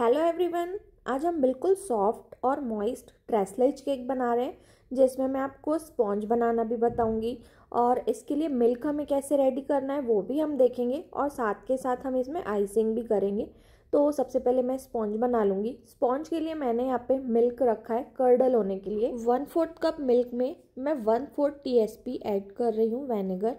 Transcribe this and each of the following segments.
hello everyone आज हम बिल्कुल सॉफ्ट और मॉइस्ट ट्रेसलेज केक बना रहे हैं जिसमें मैं आपको स्पॉन्ज बनाना भी बताऊंगी और इसके लिए मिल्क हमें कैसे रेडी करना है वो भी हम देखेंगे और साथ के साथ हम इसमें आइसिंग भी करेंगे तो सबसे पहले मैं स्पॉन्ज बना लूँगी स्पॉन्ज के लिए मैंने यहाँ पे मिल्क रखा है कर्डल होने के लिए वन फोर्थ कप मिल्क में मैं one fourth T S P add कर रही हूँ वेनेगर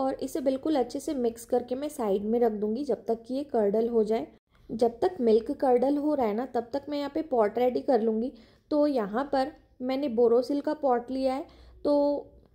और इसे बिल्कुल अच्छे से मिक्स करके मैं साइड में रख दूँगी जब तक कि ये कर्डल हो जाए जब तक मिल्क कर्डल हो रहा है ना तब तक मैं यहाँ पे पॉट रेडी कर लूँगी तो यहाँ पर मैंने बोरोसिल का पॉट लिया है तो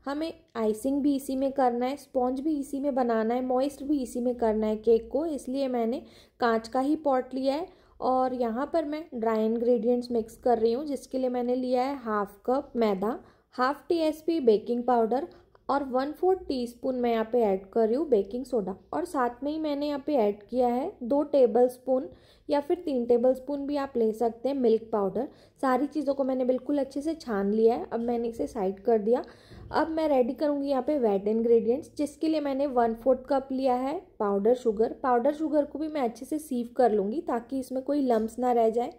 हमें आइसिंग भी इसी में करना है स्पॉन्ज भी इसी में बनाना है मॉइस्ट भी इसी में करना है केक को इसलिए मैंने कांच का ही पॉट लिया है और यहाँ पर मैं ड्राई इन्ग्रीडियंट्स मिक्स कर रही हूँ जिसके लिए मैंने लिया है हाफ कप मैदा half T S P baking powder और वन फोर्थ टी स्पून मैं यहाँ पे ऐड कर रही हूँ बेकिंग सोडा और साथ में ही मैंने यहाँ पे ऐड किया है दो टेबल स्पून या फिर तीन टेबल स्पून भी आप ले सकते हैं मिल्क पाउडर सारी चीज़ों को मैंने बिल्कुल अच्छे से छान लिया है अब मैंने इसे साइड कर दिया अब मैं रेडी करूँगी यहाँ पे वेट इन्ग्रीडियंट्स जिसके लिए मैंने वन फोर्थ कप लिया है पाउडर शुगर पाउडर शुगर को भी मैं अच्छे से सीव कर लूँगी ताकि इसमें कोई लम्ब ना रह जाए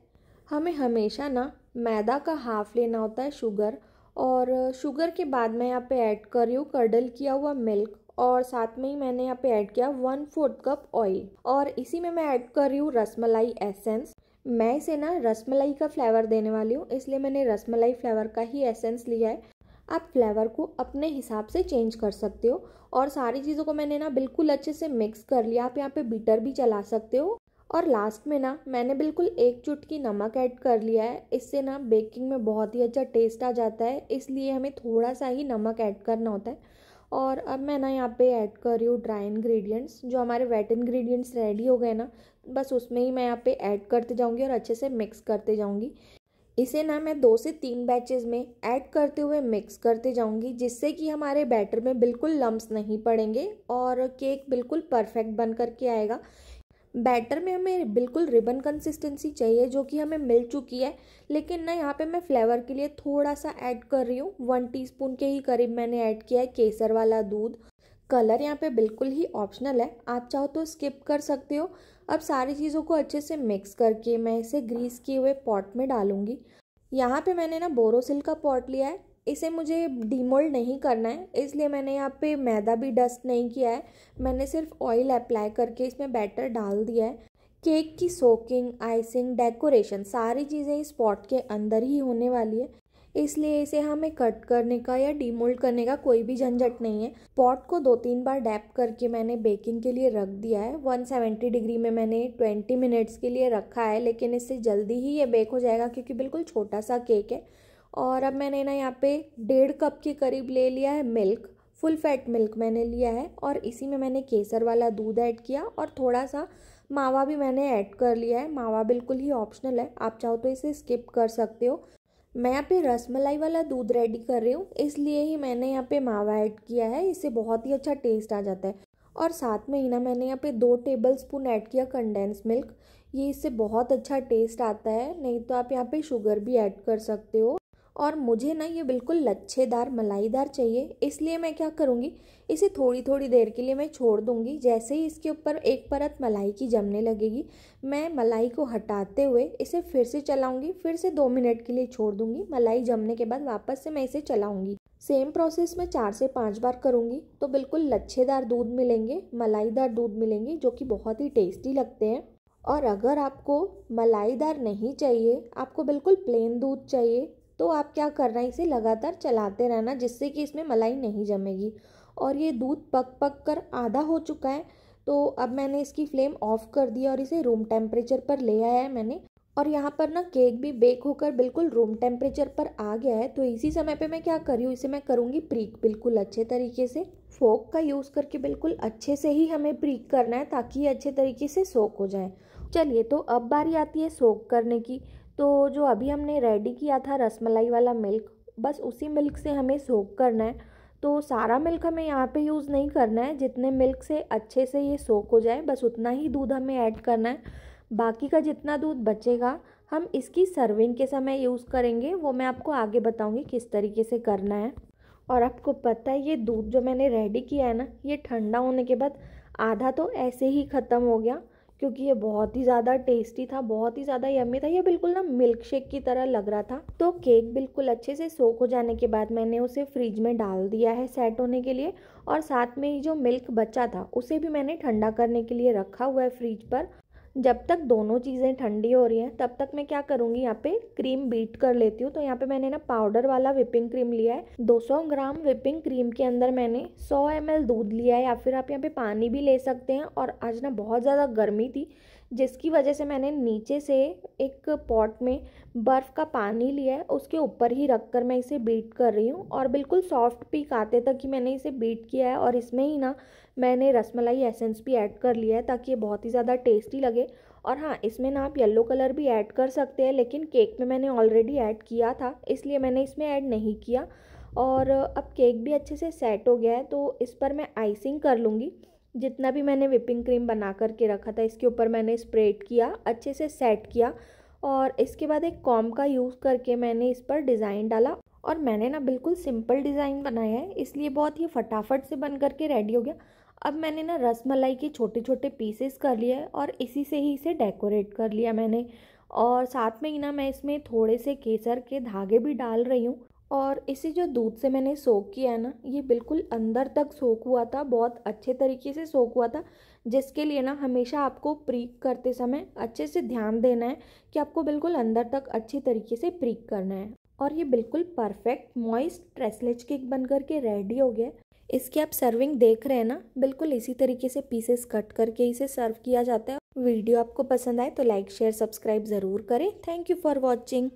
हमें हमेशा ना मैदा का हाफ लेना होता है शुगर और शुगर के बाद मैं यहाँ पे ऐड कर रही हूँ कर्डल किया हुआ मिल्क और साथ में ही मैंने यहाँ पे ऐड किया वन फोर्थ कप ऑयल और इसी में मैं ऐड कर रही हूँ रसमलाई एसेंस मैं इसे ना रसमलाई का फ्लेवर देने वाली हूँ इसलिए मैंने रसमलाई फ्लेवर का ही एसेंस लिया है आप फ्लेवर को अपने हिसाब से चेंज कर सकते हो और सारी चीज़ों को मैंने ना बिल्कुल अच्छे से मिक्स कर लिया आप यहाँ पे बीटर भी चला सकते हो और लास्ट में ना मैंने बिल्कुल एक चुटकी नमक ऐड कर लिया है इससे ना बेकिंग में बहुत ही अच्छा टेस्ट आ जाता है इसलिए हमें थोड़ा सा ही नमक ऐड करना होता है और अब मैं ना यहाँ पे ऐड कर रही हूँ ड्राई इन्ग्रीडियंट्स जो हमारे वेट इन्ग्रीडियंट्स रेडी हो गए ना बस उसमें ही मैं यहाँ पे ऐड करते जाऊँगी और अच्छे से मिक्स करते जाऊँगी इसे ना मैं दो से तीन बैचेस में ऐड करते हुए मिक्स करते जाऊँगी जिससे कि हमारे बैटर में बिल्कुल लम्ब नहीं पड़ेंगे और केक बिल्कुल परफेक्ट बन करके आएगा बैटर में हमें बिल्कुल रिबन कंसिस्टेंसी चाहिए जो कि हमें मिल चुकी है लेकिन ना यहाँ पे मैं फ्लेवर के लिए थोड़ा सा ऐड कर रही हूँ वन टीस्पून के ही करीब मैंने ऐड किया है केसर वाला दूध कलर यहाँ पे बिल्कुल ही ऑप्शनल है आप चाहो तो स्किप कर सकते हो अब सारी चीज़ों को अच्छे से मिक्स करके मैं इसे ग्रीस किए हुए पॉट में डालूंगी यहाँ पे मैंने ना बोरोसिल का पॉट लिया है इसे मुझे डीमोल्ड नहीं करना है इसलिए मैंने यहाँ पे मैदा भी डस्ट नहीं किया है मैंने सिर्फ ऑयल अप्लाई करके इसमें बैटर डाल दिया है केक की सोकिंग आइसिंग डेकोरेशन सारी चीज़ें इस पॉट के अंदर ही होने वाली है इसलिए इसे हमें कट करने का या डीमोल्ड करने का कोई भी झंझट नहीं है पॉट को दो तीन बार डैप करके मैंने बेकिंग के लिए रख दिया है 170 डिग्री में मैंने 20 मिनट्स के लिए रखा है लेकिन इससे जल्दी ही ये बेक हो जाएगा क्योंकि बिल्कुल छोटा सा केक है और अब मैंने ना यहाँ पे डेढ़ कप के करीब ले लिया है मिल्क फुल फैट मिल्क मैंने लिया है और इसी में मैंने केसर वाला दूध ऐड किया और थोड़ा सा मावा भी मैंने ऐड कर लिया है मावा बिल्कुल ही ऑप्शनल है आप चाहो तो इसे स्किप कर सकते हो मैं यहाँ पे रसमलाई वाला दूध रेडी कर रही हूँ इसलिए ही मैंने यहाँ पे मावा ऐड किया है इससे बहुत ही अच्छा टेस्ट आ जाता है और साथ में ही ना मैंने यहाँ पे दो टेबल स्पून ऐड किया कंडेंस मिल्क ये इससे बहुत अच्छा टेस्ट आता है नहीं तो आप यहाँ पे शुगर भी ऐड कर सकते हो और मुझे ना ये बिल्कुल लच्छेदार मलाईदार चाहिए इसलिए मैं क्या करूँगी इसे थोड़ी थोड़ी देर के लिए मैं छोड़ दूँगी जैसे ही इसके ऊपर एक परत मलाई की जमने लगेगी मैं मलाई को हटाते हुए इसे फिर से चलाऊँगी फिर से दो मिनट के लिए छोड़ दूँगी मलाई जमने के बाद वापस से मैं इसे चलाऊँगी सेम प्रोसेस मैं चार से पाँच बार करूँगी तो बिल्कुल लच्छेदार दूध मिलेंगे मलाईदार दूध मिलेंगे जो कि बहुत ही टेस्टी लगते हैं और अगर आपको मलाईदार नहीं चाहिए आपको बिल्कुल प्लेन दूध चाहिए तो आप क्या करना है इसे लगातार चलाते रहना जिससे कि इसमें मलाई नहीं जमेगी और ये दूध पक पक कर आधा हो चुका है तो अब मैंने इसकी फ्लेम ऑफ कर दी और इसे रूम टेम्परेचर पर ले आया है मैंने और यहाँ पर ना केक भी बेक होकर बिल्कुल रूम टेम्परेचर पर आ गया है तो इसी समय पे मैं क्या करी हूँ इसे मैं करूँगी प्रीक बिल्कुल अच्छे तरीके से फोक का यूज़ करके बिल्कुल अच्छे से ही हमें प्रीक करना है ताकि ये अच्छे तरीके से सोक हो जाए चलिए तो अब बारी आती है सोक करने की तो जो अभी हमने रेडी किया था रसमलाई वाला मिल्क बस उसी मिल्क से हमें सोक करना है तो सारा मिल्क हमें यहाँ पे यूज़ नहीं करना है जितने मिल्क से अच्छे से ये सोक हो जाए बस उतना ही दूध हमें ऐड करना है बाकी का जितना दूध बचेगा हम इसकी सर्विंग के समय यूज़ करेंगे वो मैं आपको आगे बताऊँगी किस तरीके से करना है और आपको पता है ये दूध जो मैंने रेडी किया है ना ये ठंडा होने के बाद आधा तो ऐसे ही ख़त्म हो गया क्योंकि ये बहुत ही ज़्यादा टेस्टी था बहुत ही ज़्यादा यम्मी था ये बिल्कुल ना मिल्क शेक की तरह लग रहा था तो केक बिल्कुल अच्छे से सोख हो जाने के बाद मैंने उसे फ्रिज में डाल दिया है सेट होने के लिए और साथ में ही जो मिल्क बचा था उसे भी मैंने ठंडा करने के लिए रखा हुआ है फ्रिज पर जब तक दोनों चीज़ें ठंडी हो रही हैं तब तक मैं क्या करूँगी यहाँ पे क्रीम बीट कर लेती हूँ तो यहाँ पे मैंने ना पाउडर वाला विपिंग क्रीम लिया है 200 ग्राम विपिंग क्रीम के अंदर मैंने 100 एम दूध लिया है या फिर आप यहाँ पे पानी भी ले सकते हैं और आज ना बहुत ज़्यादा गर्मी थी जिसकी वजह से मैंने नीचे से एक पॉट में बर्फ़ का पानी लिया है उसके ऊपर ही रख कर मैं इसे बीट कर रही हूँ और बिल्कुल सॉफ्ट पीक आते तक ही मैंने इसे बीट किया है और इसमें ही ना मैंने रसमलाई एसेंस भी ऐड कर लिया है ताकि ये बहुत ही ज़्यादा टेस्टी लगे और हाँ इसमें ना आप येलो कलर भी ऐड कर सकते हैं लेकिन केक में मैंने ऑलरेडी ऐड किया था इसलिए मैंने इसमें ऐड नहीं किया और अब केक भी अच्छे से सेट हो गया है तो इस पर मैं आइसिंग कर लूँगी जितना भी मैंने विपिंग क्रीम बना कर के रखा था इसके ऊपर मैंने स्प्रेड किया अच्छे से सेट किया और इसके बाद एक कॉम का यूज़ करके मैंने इस पर डिज़ाइन डाला और मैंने ना बिल्कुल सिंपल डिज़ाइन बनाया है इसलिए बहुत ही फटाफट से बन करके रेडी हो गया अब मैंने ना रस मलाई के छोटे छोटे पीसेस कर लिए और इसी से ही इसे डेकोरेट कर लिया मैंने और साथ में ही ना मैं इसमें थोड़े से केसर के धागे भी डाल रही हूँ और इसे जो दूध से मैंने सोख किया है ना ये बिल्कुल अंदर तक सोख हुआ था बहुत अच्छे तरीके से सोख हुआ था जिसके लिए ना हमेशा आपको प्रीक करते समय अच्छे से ध्यान देना है कि आपको बिल्कुल अंदर तक अच्छे तरीके से प्रीक करना है और ये बिल्कुल परफेक्ट मॉइस्ट ट्रेसलेज केक बन करके रेडी हो गया इसकी आप सर्विंग देख रहे हैं ना बिल्कुल इसी तरीके से पीसेस कट करके इसे सर्व किया जाता है वीडियो आपको पसंद आए तो लाइक शेयर सब्सक्राइब ज़रूर करें थैंक यू फॉर वॉचिंग